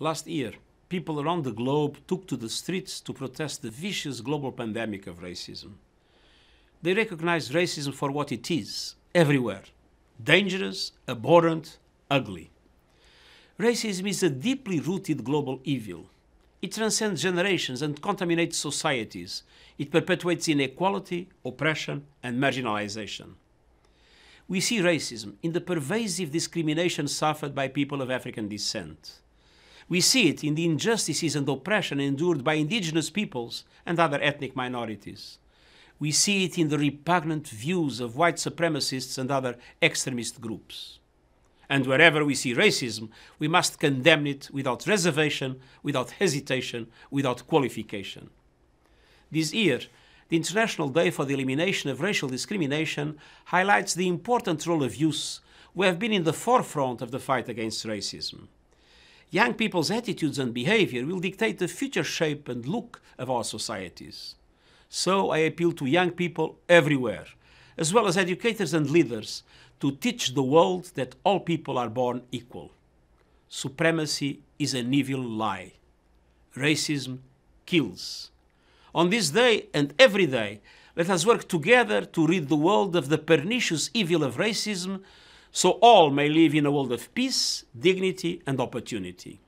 Last year, people around the globe took to the streets to protest the vicious global pandemic of racism. They recognized racism for what it is, everywhere dangerous, abhorrent, ugly. Racism is a deeply rooted global evil. It transcends generations and contaminates societies. It perpetuates inequality, oppression, and marginalization. We see racism in the pervasive discrimination suffered by people of African descent. We see it in the injustices and oppression endured by indigenous peoples and other ethnic minorities. We see it in the repugnant views of white supremacists and other extremist groups. And wherever we see racism, we must condemn it without reservation, without hesitation, without qualification. This year, the International Day for the Elimination of Racial Discrimination highlights the important role of youth who have been in the forefront of the fight against racism young people's attitudes and behavior will dictate the future shape and look of our societies. So I appeal to young people everywhere, as well as educators and leaders, to teach the world that all people are born equal. Supremacy is an evil lie. Racism kills. On this day and every day, let us work together to rid the world of the pernicious evil of racism so all may live in a world of peace, dignity, and opportunity.